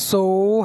सो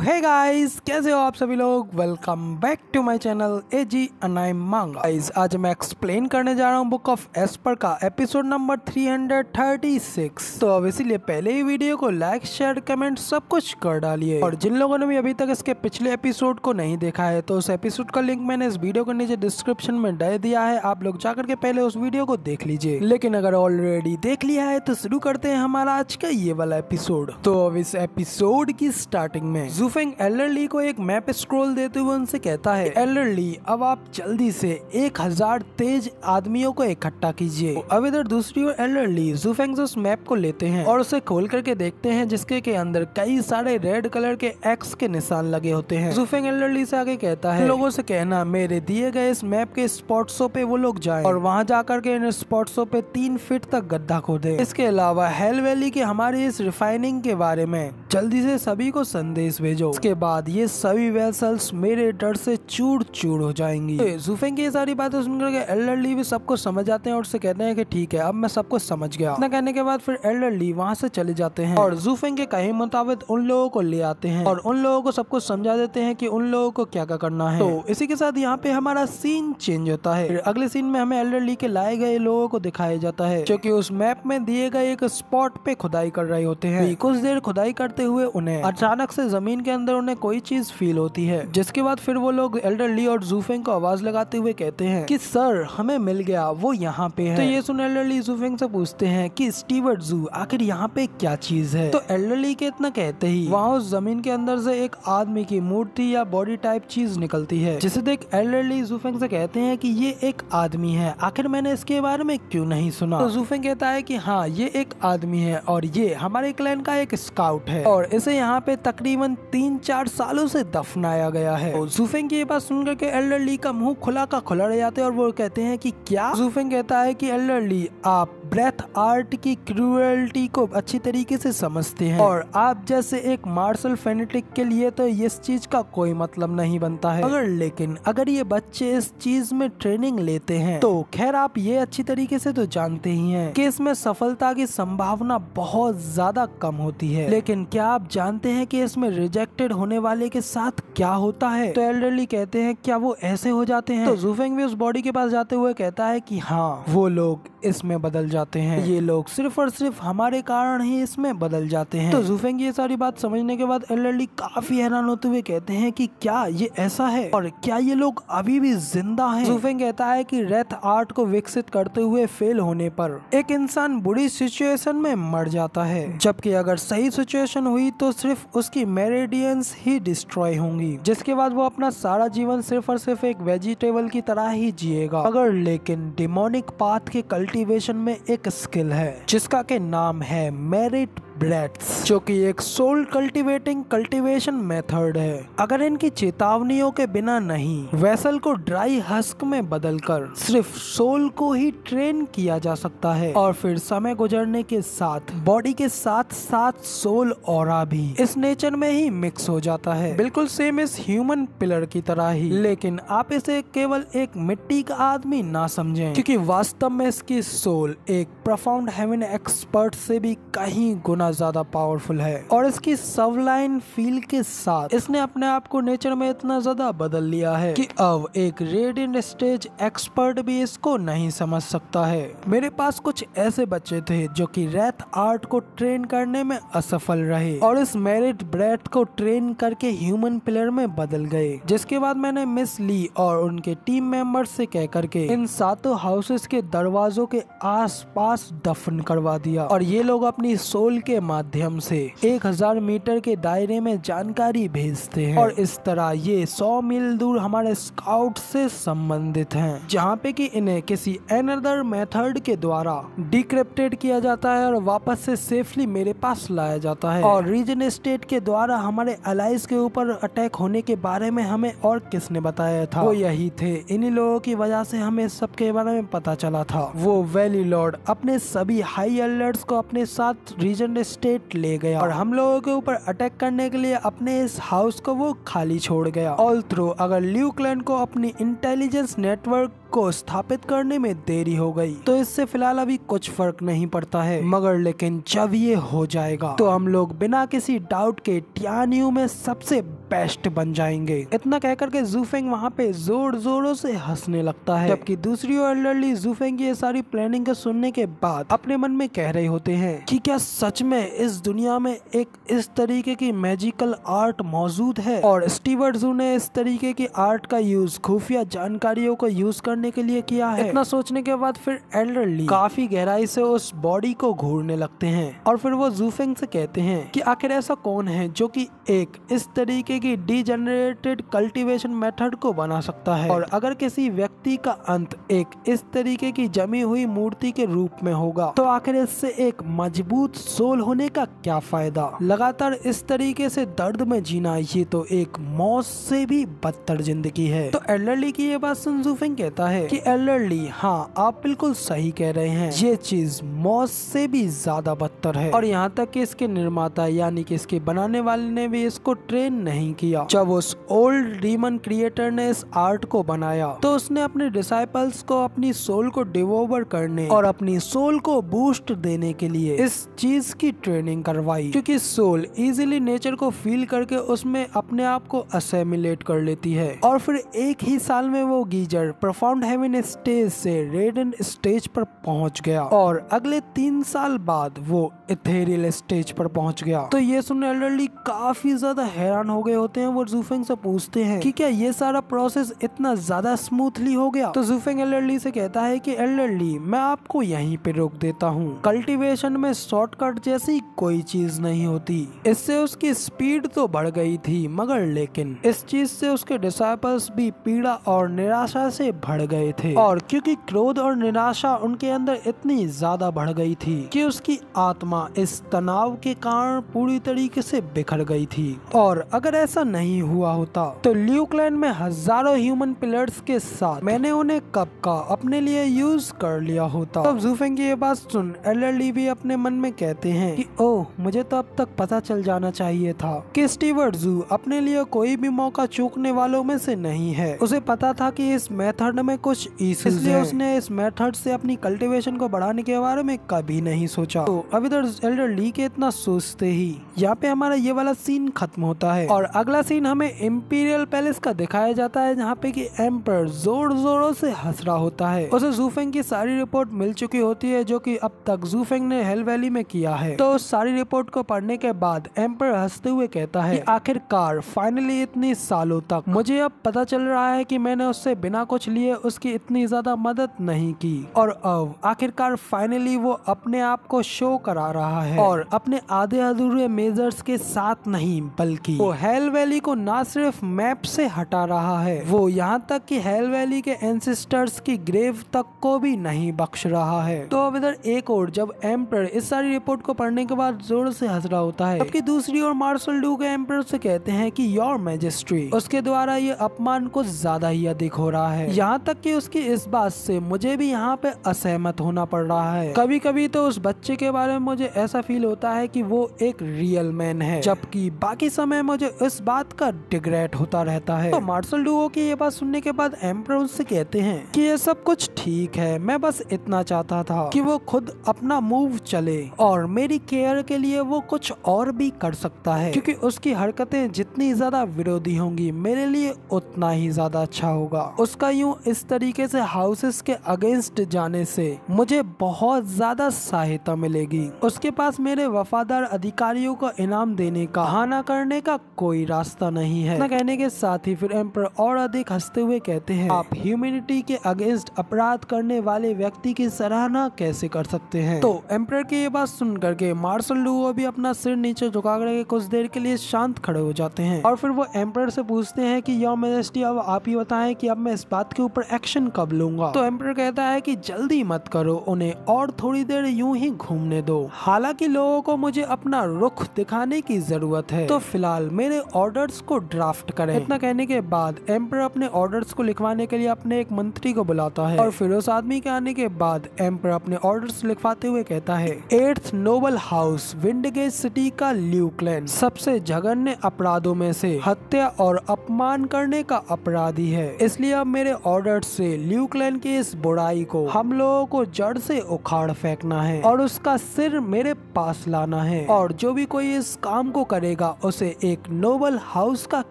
hey guys कैसे हो आप सभी लोग welcome back to my channel ए जी अनाई गाइस आज मैं एक्सप्लेन करने जा रहा हूँ बुक ऑफ एस्पर का एपिसोड नंबर 336 तो अब इसीलिए पहले ही वीडियो को लाइक शेयर कमेंट सब कुछ कर डालिए और जिन लोगों ने भी अभी तक इसके पिछले एपिसोड को नहीं देखा है तो उस एपिसोड का लिंक मैंने इस वीडियो के नीचे डिस्क्रिप्शन में डाल दिया है आप लोग जाकर के पहले उस वीडियो को देख लीजिए लेकिन अगर ऑलरेडी देख लिया है तो शुरू करते हैं हमारा आज का ये वाला एपिसोड तो अब इस एपिसोड की स्टार्ट स्टार्टिंग में जूफेंग ली को एक मैप स्क्रोल देते हुए उनसे कहता है ली अब आप जल्दी से एक हजार तेज आदमियों को इकट्ठा कीजिए तो अब इधर दूसरी ओर एल्डरली जूफेंग उस मैप को लेते हैं और उसे खोल करके देखते हैं जिसके के अंदर कई सारे रेड कलर के एक्स के निशान लगे होते हैं जूफेंग एल्डरली से आगे कहता है लोगों से कहना मेरे दिए गए इस मैप के शो पे वो लोग जाए और वहाँ जाकर के इन शो पे तीन फीट तक गड्ढा खोदे इसके अलावा हेल वैली के हमारे इस रिफाइनिंग के बारे में जल्दी से सभी को को संदेश भेजो इसके बाद ये सभी वेसल्स मेरे डर से चूर चूर हो जाएंगी जुफेंग की ये सारी बातें सुनकर एल्डर ली भी सबको समझ जाते हैं और उससे कहते हैं कि ठीक है अब मैं सबको समझ गया इतना कहने के बाद फिर एल्डर वहाँ से चले जाते हैं और जूफेंग के कहे मुताबिक उन लोगों को ले आते हैं और उन लोगों को सबको समझा देते हैं की उन लोगों को क्या क्या करना है तो इसी के साथ यहाँ पे हमारा सीन चेंज होता है अगले सीन में हमें एल्डरली के लाए गए लोगों को दिखाया जाता है जो की उस मैप में दिए गए एक स्पॉट पे खुदाई कर रहे होते हैं कुछ देर खुदाई करते हुए उन्हें अच्छा अचानक से जमीन के अंदर उन्हें कोई चीज फील होती है जिसके बाद फिर वो लोग एल्डरली और जूफेंग को आवाज लगाते हुए कहते हैं कि सर हमें मिल गया वो यहाँ पे है तो ये सुन एल्डरली जूफेंग से पूछते हैं कि स्टीवर्ट जू आखिर यहाँ पे क्या चीज है तो एल्डरली के इतना कहते ही वहाँ उस जमीन के अंदर से एक आदमी की मूर्ति या बॉडी टाइप चीज निकलती है जिसे देख एल्डरली जूफेंग से कहते हैं कि ये एक आदमी है आखिर मैंने इसके बारे में क्यों नहीं सुना तो जूफेंग कहता है कि हाँ ये एक आदमी है और ये हमारे क्लैन का एक स्काउट है और इसे यहाँ पे तकरीबन तीन चार सालों से दफनाया गया है और जूफेंग की ये बात सुनकर के एल्डर ली का मुंह खुला का खुला रह जाते हैं और वो कहते हैं कि क्या जूफेंग कहता है कि एल्डर ली आप ब्रेथ आर्ट की क्रूएलिटी को अच्छी तरीके से समझते हैं और आप जैसे एक मार्शल फेनेटिक के लिए तो इस चीज का कोई मतलब नहीं बनता है अगर लेकिन अगर ये बच्चे इस चीज में ट्रेनिंग लेते हैं तो खैर आप ये अच्छी तरीके से तो जानते ही हैं कि इसमें सफलता की संभावना बहुत ज्यादा कम होती है लेकिन क्या आप जानते हैं कि इसमें रिजेक्टेड होने वाले के साथ क्या होता है तो एल्डरली कहते हैं क्या वो ऐसे हो जाते हैं तो जूफेंग भी उस बॉडी के पास जाते हुए कहता है कि हाँ वो लोग इसमें बदल जाते जाते हैं ये लोग सिर्फ और सिर्फ हमारे कारण ही इसमें बदल जाते हैं तो जुफेंग ये सारी बात समझने के बाद एल काफी हैरान होते हुए कहते हैं कि क्या ये ऐसा है और क्या ये लोग अभी भी जिंदा है जूफेंग कहता है की रेथ आर्ट को विकसित करते हुए फेल होने पर एक इंसान बुरी सिचुएशन में मर जाता है जबकि अगर सही सिचुएशन हुई तो सिर्फ उसकी मेरेडियंस ही डिस्ट्रॉय होंगी जिसके बाद वो अपना सारा जीवन सिर्फ और सिर्फ एक वेजिटेबल की तरह ही जिएगा अगर लेकिन डिमोनिक पाथ के कल्टीवेशन में एक स्किल है जिसका के नाम है मेरिट ब्लेट्स जो कि एक सोल कल्टीवेटिंग कल्टीवेशन मेथड है अगर इनकी चेतावनियों के बिना नहीं वेसल को ड्राई हस्क में बदलकर सिर्फ सोल को ही ट्रेन किया जा सकता है और फिर समय गुजरने के साथ बॉडी के साथ साथ सोल और भी इस नेचर में ही मिक्स हो जाता है बिल्कुल सेम इस ह्यूमन पिलर की तरह ही लेकिन आप इसे केवल एक मिट्टी का आदमी ना समझें क्योंकि वास्तव में इसकी सोल एक प्रफाउंड हेवन एक्सपर्ट से भी कहीं गुना ज्यादा पावरफुल है और इसकी सबलाइन फील के साथ इसने अपने आप को नेचर में इतना ज्यादा बदल लिया है कि अब एक रेडियंट स्टेज एक्सपर्ट भी इसको नहीं समझ सकता है मेरे पास कुछ ऐसे बच्चे थे जो कि रेथ आर्ट को ट्रेन करने में असफल रहे और इस मेरिट ब्रेथ को ट्रेन करके ह्यूमन प्लेयर में बदल गए जिसके बाद मैंने मिस ली और उनके टीम मेंबर से कह करके इन सातों हाउसेस के दरवाजों के आस पास दफन करवा दिया और ये लोग अपनी सोल के माध्यम से 1000 मीटर के दायरे में जानकारी भेजते हैं और इस तरह ये 100 मील दूर हमारे स्काउट से संबंधित हैं जहाँ पे कि इन्हें किसी एनदर मेथड के द्वारा डिक्रिप्टेड किया जाता है और वापस से सेफली मेरे पास लाया जाता है और रीजन स्टेट के द्वारा हमारे अलाइज के ऊपर अटैक होने के बारे में हमें और किसने बताया था वो यही थे इन्हीं लोगों की वजह से हमें सबके बारे में पता चला था वो वैली लॉर्ड अपने सभी हाई अलर्ट्स को अपने साथ रीजन स्टेट ले गया और हम लोगों के ऊपर अटैक करने के लिए अपने इस हाउस को वो खाली छोड़ गया ऑल थ्रू अगर ल्यू क्लैन को अपनी इंटेलिजेंस नेटवर्क को स्थापित करने में देरी हो गई तो इससे फिलहाल अभी कुछ फर्क नहीं पड़ता है मगर लेकिन जब ये हो जाएगा तो हम लोग बिना किसी डाउट के टियानियू में सबसे बेस्ट बन जाएंगे इतना कहकर के जूफेंग वहाँ पे जोर जोरों से हंसने लगता है जबकि दूसरी ओर एल्डरली जूफेंग ये सारी प्लानिंग को सुनने के बाद अपने मन में कह रहे होते हैं कि क्या सच में इस दुनिया में एक इस तरीके की मैजिकल आर्ट मौजूद है और स्टीवर्ट जू ने इस तरीके की आर्ट का यूज खुफिया जानकारियों को यूज कर करने के लिए किया है इतना सोचने के बाद फिर एल्डरली काफी गहराई से उस बॉडी को घूरने लगते हैं और फिर वो जूफेंग से कहते हैं कि आखिर ऐसा कौन है जो कि एक इस तरीके की डिजेनरेटेड कल्टीवेशन मेथड को बना सकता है और अगर किसी व्यक्ति का अंत एक इस तरीके की जमी हुई मूर्ति के रूप में होगा तो आखिर इससे एक मजबूत सोल होने का क्या फायदा लगातार इस तरीके से दर्द में जीना ये तो एक मौत से भी बदतर जिंदगी है तो एल्डरली की ये बात सुनजूफिंग कहता है की एल्डरली हाँ आप बिल्कुल सही कह रहे हैं ये चीज मौत से भी ज्यादा बदतर है और यहाँ तक कि इसके निर्माता यानी कि इसके बनाने वाले ने भी भी इसको ट्रेन नहीं किया जब उस ओल्ड डीमन क्रिएटर ने इस आर्ट को बनाया तो उसने अपने डिसाइपल्स को अपनी सोल को डिवोवर करने और अपनी सोल को बूस्ट देने के लिए इस चीज की ट्रेनिंग करवाई क्योंकि सोल इजीली नेचर को फील करके उसमें अपने आप को असेमिलेट कर लेती है और फिर एक ही साल में वो गीजर प्रफाउंड हेवन स्टेज से रेडन स्टेज पर पहुंच गया और अगले तीन साल बाद वो इथेरियल स्टेज पर पहुंच गया तो ये सुन एल्डरली काफी काफ़ी ज़्यादा हैरान हो गए होते हैं वो जूफेंग से पूछते हैं कि क्या ये सारा प्रोसेस इतना ज़्यादा स्मूथली हो गया तो जूफेंग एल्डरली से कहता है कि एल्डरली मैं आपको यहीं पे रोक देता हूँ कल्टीवेशन में शॉर्टकट जैसी कोई चीज नहीं होती इससे उसकी स्पीड तो बढ़ गई थी मगर लेकिन इस चीज से उसके डिसाइपल्स भी पीड़ा और निराशा से बढ़ गए थे और क्योंकि क्रोध और निराशा उनके अंदर इतनी ज्यादा बढ़ गई थी कि उसकी आत्मा इस तनाव के कारण पूरी तरीके से बिखर गई थी थी और अगर ऐसा नहीं हुआ होता तो ल्यूक्लैन में हजारों ह्यूमन पिलर्स के साथ मैंने उन्हें कब का अपने लिए यूज कर लिया होता तब जूफेंग की ये बात सुन एलएलडी भी अपने मन में कहते हैं कि ओह मुझे तो अब तक पता चल जाना चाहिए था कि स्टीवर्ट जू अपने लिए कोई भी मौका चूकने वालों में से नहीं है उसे पता था कि इस मेथड में कुछ इसलिए उसने इस मेथड से अपनी कल्टीवेशन को बढ़ाने के बारे में कभी नहीं सोचा तो अब इधर एल्डर ली के इतना सोचते ही यहाँ पे हमारा ये वाला सीन खत्म होता है और अगला सीन हमें इम्पीरियल पैलेस का दिखाया जाता है जहाँ पे की एम्पर जोर जोरों से हंस रहा होता है उसे जूफेंग की सारी रिपोर्ट मिल चुकी होती है जो की अब तक जूफेंग ने हेल वैली में किया है तो उस सारी रिपोर्ट को पढ़ने के बाद एम्पर हंसते हुए कहता है आखिरकार फाइनली इतनी सालों तक मुझे अब पता चल रहा है की मैंने उससे बिना कुछ लिए उसकी इतनी ज्यादा मदद नहीं की और अब आखिरकार फाइनली वो अपने आप को शो करा रहा है और अपने आधे अधूरे मेजर्स के साथ नहीं नहीं बल्कि वो हेल वैली को ना सिर्फ मैप से हटा रहा है वो यहाँ तक कि हेल वैली के एंसेस्टर्स की ग्रेव तक को भी नहीं बख्श रहा है तो अब इधर एक और जब एम्पर इस सारी रिपोर्ट को पढ़ने के बाद जोर से हंस रहा होता है जबकि दूसरी ओर मार्शल डू के एम्पर से कहते हैं कि योर मैजिस्ट्री उसके द्वारा ये अपमान को ज्यादा ही अधिक हो रहा है यहाँ तक कि उसकी इस बात से मुझे भी यहाँ पे असहमत होना पड़ रहा है कभी कभी तो उस बच्चे के बारे में मुझे ऐसा फील होता है कि वो एक रियल मैन है जबकि बाकी समय मुझे इस बात का डिग्रेट होता रहता है तो मार्शल डुओ की ये बात सुनने के बाद एम्प्र उनसे कहते हैं कि ये सब कुछ ठीक है मैं बस इतना चाहता था कि वो खुद अपना मूव चले और मेरी केयर के लिए वो कुछ और भी कर सकता है क्योंकि उसकी हरकतें जितनी ज्यादा विरोधी होंगी मेरे लिए उतना ही ज्यादा अच्छा होगा उसका यूँ इस तरीके से हाउसेस के अगेंस्ट जाने से मुझे बहुत ज्यादा सहायता मिलेगी उसके पास मेरे वफादार अधिकारियों को इनाम देने का मना करने का कोई रास्ता नहीं है इतना कहने के साथ ही फिर एम्पर और अधिक हंसते हुए कहते हैं आप ह्यूमिनिटी के अगेंस्ट अपराध करने वाले व्यक्ति की सराहना कैसे कर सकते हैं तो एम्पर की ये बात सुन करके मार्शल लुओ भी अपना सिर नीचे झुका करके कुछ देर के लिए शांत खड़े हो जाते हैं और फिर वो एम्पर से पूछते हैं की योर मेजेस्टी अब आप ही बताए की अब मैं इस बात के ऊपर एक्शन कब लूंगा तो एम्पर कहता है की जल्दी मत करो उन्हें और थोड़ी देर यूं ही घूमने दो हालांकि लोगों को मुझे अपना रुख दिखाने की जरूरत है है तो फिलहाल मेरे ऑर्डर्स को ड्राफ्ट करें इतना कहने के बाद एम्पर अपने ऑर्डर्स को लिखवाने के लिए अपने एक मंत्री को बुलाता है और फिर उस आदमी के आने के बाद एम्पर अपने ऑर्डर्स लिखवाते हुए कहता है एर्थ नोबल हाउस विंडगेज सिटी का ल्यूक्लैन सबसे झगड़ने अपराधों में से हत्या और अपमान करने का अपराधी है इसलिए अब मेरे ऑर्डर से ल्यूक्लैन की इस बुराई को हम लोगों को जड़ से उखाड़ फेंकना है और उसका सिर मेरे पास लाना है और जो भी कोई इस काम को करेगा मिलेगा उसे एक नोबल हाउस का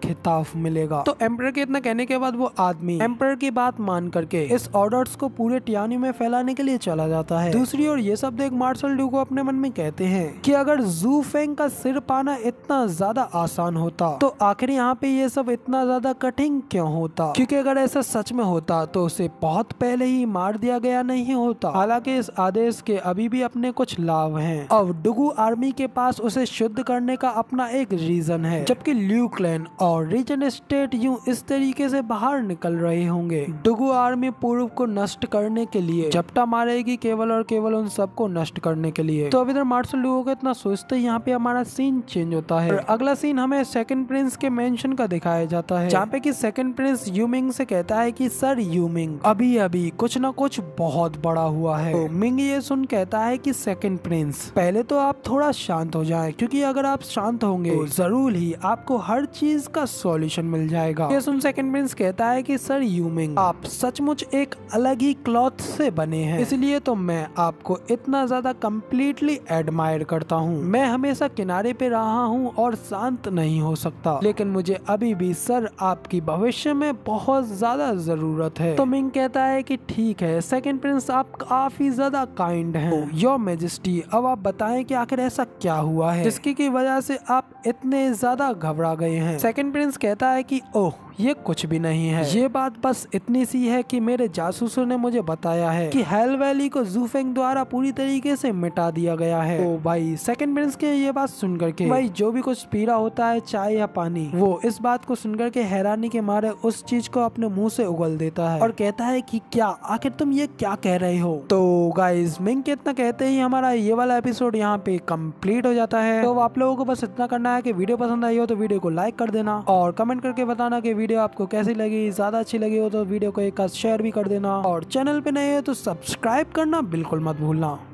खिताब मिलेगा तो एम्पर के इतना कहने के बाद वो आदमी एम्पर की बात मान करके इस ऑर्डर को पूरे टियानी में फैलाने के लिए चला जाता है दूसरी ओर ये सब देख मार्शल ड्यू को अपने मन में कहते हैं कि अगर जू फेंग का सिर पाना इतना ज्यादा आसान होता तो आखिर यहाँ पे ये सब इतना ज्यादा कठिन क्यों होता क्योंकि अगर ऐसा सच में होता तो उसे बहुत पहले ही मार दिया गया नहीं होता हालांकि इस आदेश के अभी भी अपने कुछ लाभ हैं और डुगू आर्मी के पास उसे शुद्ध करने का अपना एक एक रीजन है जबकि ल्यूक्लैन और रीजन स्टेट यूं इस तरीके से बाहर निकल रहे होंगे डुगु आर्मी पूर्व को नष्ट करने के लिए झपटा मारेगी केवल और केवल उन सबको नष्ट करने के लिए तो अब इधर मार्शल लू होगा इतना सोचते यहाँ पे हमारा सीन चेंज होता है अगला सीन हमें सेकंड प्रिंस के मेंशन का दिखाया जाता है जहाँ पे की सेकंड प्रिंस यूमिंग से कहता है की सर यूमिंग अभी अभी कुछ न कुछ बहुत बड़ा हुआ है तो मिंग ये सुन कहता है की सेकंड प्रिंस पहले तो आप थोड़ा शांत हो जाए क्योंकि अगर आप शांत होंगे तो जरूर ही आपको हर चीज का सॉल्यूशन मिल जाएगा ये सुन सेकंड प्रिंस कहता है कि सर यूमिंग आप सचमुच एक अलग ही क्लॉथ से बने हैं इसलिए तो मैं आपको इतना ज्यादा कम्प्लीटली एडमायर करता हूँ मैं हमेशा किनारे पे रहा हूँ और शांत नहीं हो सकता लेकिन मुझे अभी भी सर आपकी भविष्य में बहुत ज्यादा जरूरत है तो मिंग कहता है कि ठीक है सेकंड प्रिंस आप काफी ज्यादा काइंड हैं तो, योर मेजिस्टी अब आप बताएं कि आखिर ऐसा क्या हुआ है जिसकी की वजह से आप इतने ज्यादा घबरा गए हैं सेकंड प्रिंस कहता है कि ओह ये कुछ भी नहीं है ये बात बस इतनी सी है कि मेरे जासूसों ने मुझे बताया है कि हेल वैली को जूफेंग द्वारा पूरी तरीके से मिटा दिया गया है ओ भाई सेकंड प्रिंस के ये बात सुनकर के भाई जो भी कुछ पीरा होता है चाय या पानी वो इस बात को सुनकर के हैरानी के मारे उस चीज को अपने मुंह से उगल देता है और कहता है की क्या आखिर तुम ये क्या कह रहे हो तो गाइज मिंग के इतना कहते ही हमारा ये वाला एपिसोड यहाँ पे कम्प्लीट हो जाता है तो आप लोगों को बस इतना करना है की वीडियो पसंद आई हो तो वीडियो को लाइक कर देना और कमेंट करके बताना की वीडियो आपको कैसी लगी ज़्यादा अच्छी लगी हो तो वीडियो को एक शेयर भी कर देना और चैनल पर नए हो तो सब्सक्राइब करना बिल्कुल मत भूलना